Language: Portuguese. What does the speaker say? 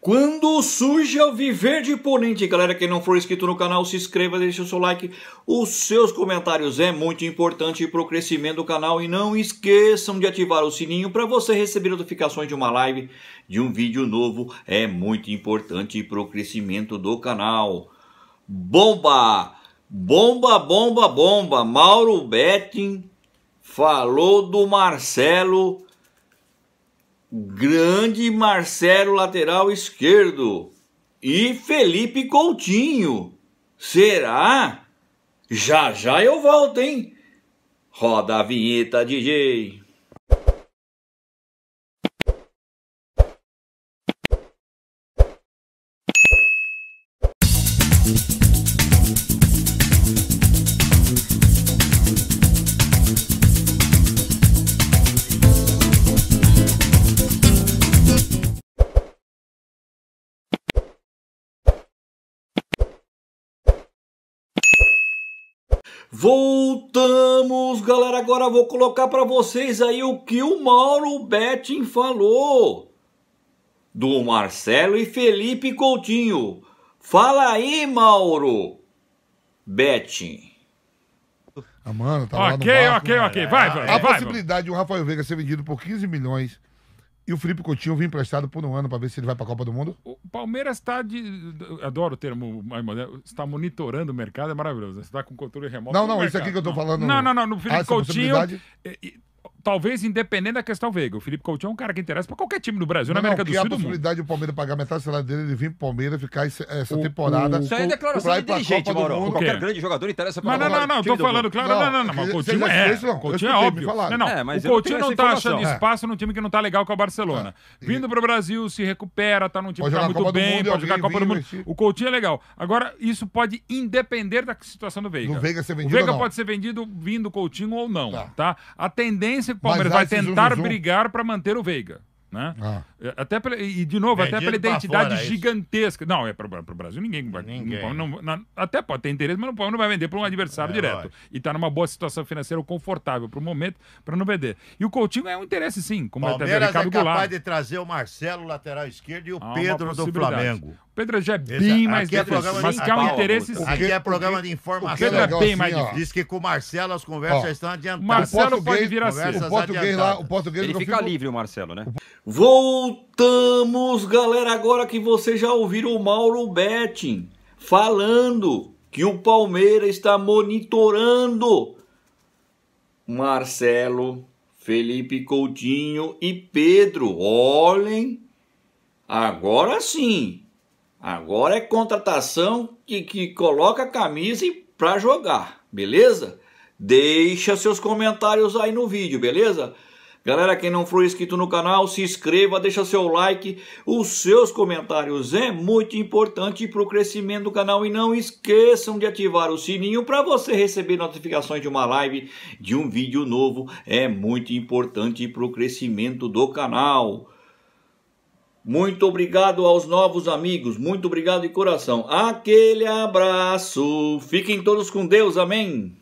Quando surge o Viver de Ponente, galera, quem não for inscrito no canal, se inscreva, deixe o seu like. Os seus comentários é muito importante para o crescimento do canal e não esqueçam de ativar o sininho para você receber notificações de uma live, de um vídeo novo. É muito importante para o crescimento do canal. Bomba! Bomba, bomba, bomba! Mauro Betting falou do Marcelo Grande Marcelo, lateral esquerdo. E Felipe Coutinho. Será? Já já eu volto, hein? Roda a vinheta, DJ. Voltamos, galera. Agora vou colocar para vocês aí o que o Mauro Betting falou do Marcelo e Felipe Coutinho. Fala aí, Mauro Betting. Ah, mano, tá ok, barco, ok, né? ok. Vai, vai. A vai, possibilidade vai. de o Rafael Veiga ser vendido por 15 milhões e o Felipe Coutinho vem emprestado por um ano para ver se ele vai para a Copa do Mundo? O Palmeiras está de. Adoro o termo mais moderno. Está monitorando o mercado, é maravilhoso. Né? Você está com controle remoto. Não, não, isso aqui que eu estou falando. Não, não, não. No ah, Felipe Coutinho talvez independente da questão Veiga. O Felipe Coutinho é um cara que interessa para qualquer time do Brasil, não, na América não, do Sul. a possibilidade do Palmeiras pagar metade do salário dele, ele vir pro Palmeiras ficar esse, essa o, temporada. isso aí é declaração inteligente Mauro. qualquer grande jogador interessa para Não, não, não, estou falando, claro. Não, não, não, é, é é, mas o Coutinho é. Coutinho é óbvio. Não, não. O Coutinho não tá achando espaço num time que não tá legal com o Barcelona. Vindo pro Brasil, se recupera, tá num time que tá muito bem, pode jogar a Copa do Mundo. O Coutinho é legal. Agora, isso pode independer da situação do Veiga. O Veiga pode ser vendido vindo Coutinho ou não, tá? tá? A tendência se o Palmeiras vai tentar zoom, brigar para manter o Veiga. Né? Ah. É, até pela, e de novo, é até pela identidade fora, é gigantesca. Isso. Não, é para o Brasil ninguém vai. Ninguém. Não, não, não, até pode ter interesse, mas o Palmeiras não vai vender para um adversário é, direto. Lógico. E está numa boa situação financeira confortável para o momento para não vender. E o Coutinho é um interesse sim, como Palmeiras é capaz de trazer o Marcelo lateral esquerdo e o Pedro do Flamengo. Pedro já é bem mais aqui é programa mas que é um interesse sim. Aqui é programa de informação. O Pedro é, é bem mais difícil. Diz que com o Marcelo as conversas estão adiantadas. Marcelo pode vir a assim. ser. O português lá, o português Ele fica livre, o Marcelo, né? Voltamos, galera, agora que vocês já ouviram o Mauro Betting falando que o Palmeiras está monitorando Marcelo, Felipe Coutinho e Pedro. Olhem, agora sim, Agora é contratação que, que coloca a camisa para jogar, beleza? Deixa seus comentários aí no vídeo, beleza? Galera, quem não for inscrito no canal, se inscreva, deixa seu like. Os seus comentários é muito importante para o crescimento do canal. E não esqueçam de ativar o sininho para você receber notificações de uma live, de um vídeo novo. É muito importante para o crescimento do canal. Muito obrigado aos novos amigos, muito obrigado de coração. Aquele abraço. Fiquem todos com Deus. Amém.